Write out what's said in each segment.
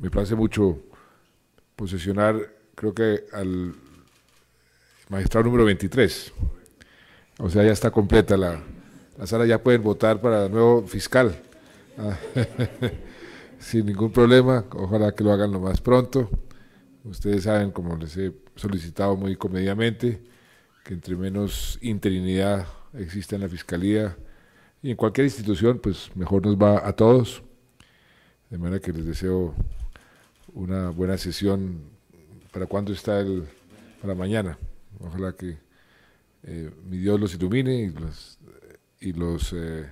Me place mucho posicionar, creo que al magistrado número 23. O sea, ya está completa la, la sala, ya pueden votar para el nuevo fiscal. Sin ningún problema, ojalá que lo hagan lo más pronto. Ustedes saben, como les he solicitado muy comediamente, que entre menos interinidad Existe en la Fiscalía y en cualquier institución, pues mejor nos va a todos. De manera que les deseo una buena sesión. ¿Para cuando está el...? Para mañana. Ojalá que eh, mi Dios los ilumine y los, eh,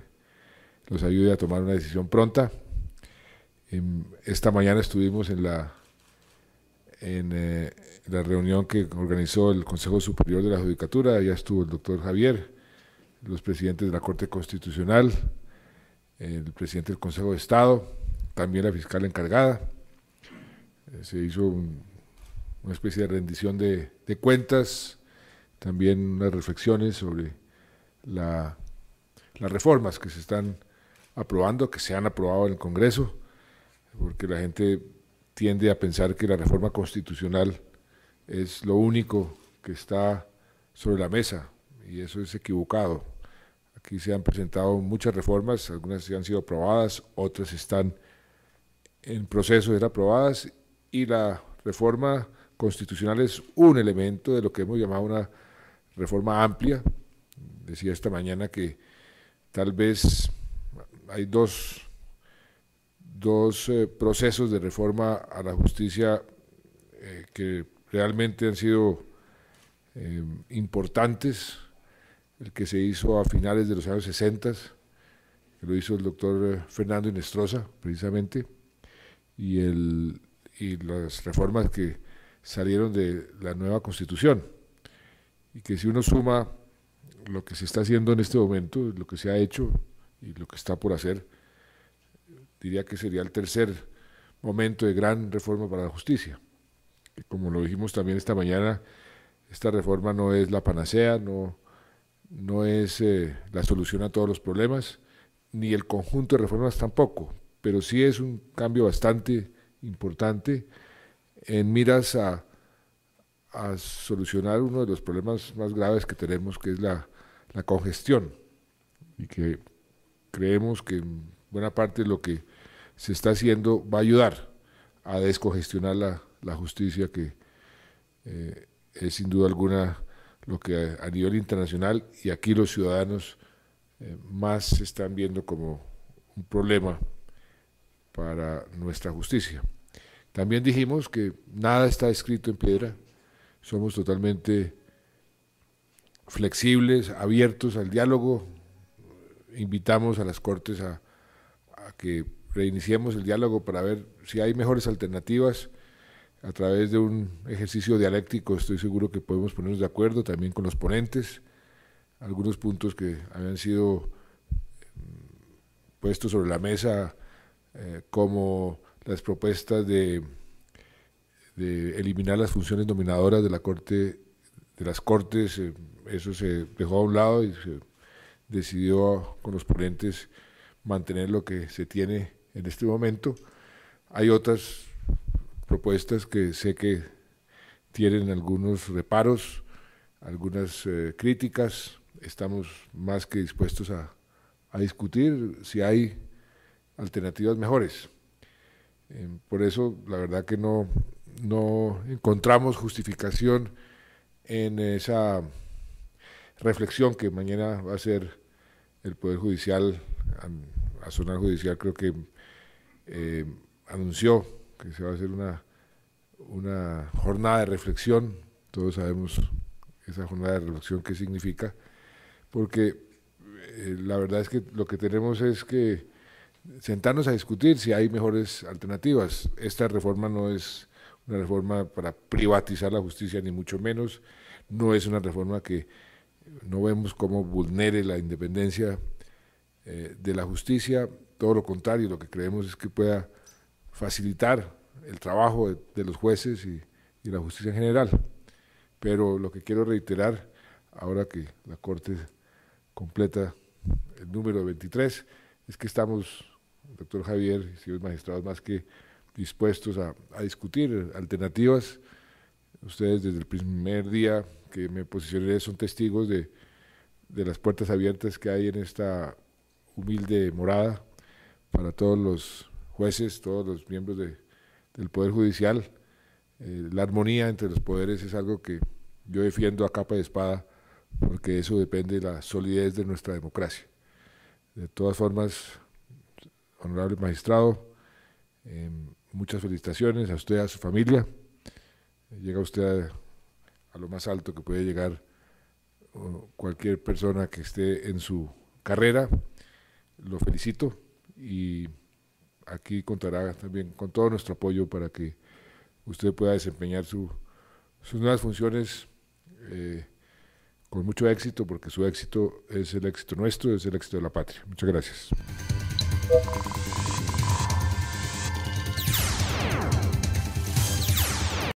los, ayude a tomar una decisión pronta. esta mañana estuvimos en la en eh, la reunión que organizó el Consejo Superior de la Judicatura, allá estuvo el doctor Javier, los presidentes de la Corte Constitucional, el presidente del Consejo de Estado, también la fiscal encargada. Eh, se hizo una especie de rendición de, cuentas, también unas reflexiones sobre las reformas que se están aprobando, que se han aprobado en el Congreso, porque la gente tiende a pensar que la reforma constitucional es lo único que está sobre la mesa y eso es equivocado. Aquí se han presentado muchas reformas, algunas han sido aprobadas, otras están en proceso de ser aprobadas y la reforma constitucional es un elemento de lo que hemos llamado una reforma amplia. Decía esta mañana que tal vez hay dos, eh, procesos de reforma a la justicia eh, que realmente han sido eh, importantes el que se hizo a finales de los años 60, lo hizo el doctor eh, Fernando Inestrosa, precisamente, y, el, y las reformas que salieron de la nueva constitución. Y que si uno suma lo que se está haciendo en este momento, lo que se ha hecho y lo que está por hacer, diría que sería el tercer momento de gran reforma para la justicia. Como lo dijimos también esta mañana, esta reforma no es la panacea, no, no es eh, la solución a todos los problemas, ni el conjunto de reformas tampoco, pero sí es un cambio bastante importante en miras a, solucionar uno de los problemas más graves que tenemos, que es la, congestión, y que creemos que buena parte de lo que se está haciendo va a ayudar a descongestionar la, justicia que eh, es sin duda alguna lo que a, nivel internacional y aquí los ciudadanos eh, más se están viendo como un problema para nuestra justicia. También dijimos que nada está escrito en piedra, somos totalmente flexibles, abiertos al diálogo, invitamos a las Cortes a, a que reiniciemos el diálogo para ver si hay mejores alternativas a través de un ejercicio dialéctico estoy seguro que podemos ponernos de acuerdo también con los ponentes, algunos puntos que habían sido mm, puestos sobre la mesa eh, como las propuestas de, eliminar las funciones dominadoras de la corte de las cortes eh, eso se dejó a un lado y se decidió con los ponentes mantener lo que se tiene en este momento hay otras propuestas que sé que tienen algunos reparos, algunas eh, críticas. Estamos más que dispuestos a, a discutir si hay alternativas mejores. Eh, por eso, la verdad que no, no encontramos justificación en esa reflexión que mañana va a ser el Poder Judicial, a, Zona Judicial creo que eh, anunció que se va a hacer una, una jornada de reflexión, todos sabemos esa jornada de reflexión qué significa, porque eh, la verdad es que lo que tenemos es que sentarnos a discutir si hay mejores alternativas. Esta reforma no es una reforma para privatizar la justicia, ni mucho menos, no es una reforma que no vemos cómo vulnere la independencia eh, de la justicia, todo lo contrario, lo que creemos es que pueda facilitar el trabajo de, los jueces y, la justicia en general. Pero lo que quiero reiterar, ahora que la Corte completa el número 23, es que estamos, doctor Javier y señores magistrados, más que dispuestos a, discutir alternativas. Ustedes desde el primer día que me posicioné son testigos de las puertas abiertas que hay en esta humilde morada para todos los jueces, todos los miembros de, del Poder Judicial. Eh, la armonía entre los poderes es algo que yo defiendo a capa y espada, porque eso depende de la solidez de nuestra democracia. De todas formas, honorable magistrado, em, muchas felicitaciones a usted, a su familia. Llega usted a lo más alto que puede llegar cualquier persona que esté en su carrera. Lo felicito y aquí contará también con todo nuestro apoyo para que usted pueda desempeñar sus nuevas funciones eh, con mucho éxito, porque su éxito es el éxito nuestro, es el éxito de la patria. Muchas gracias.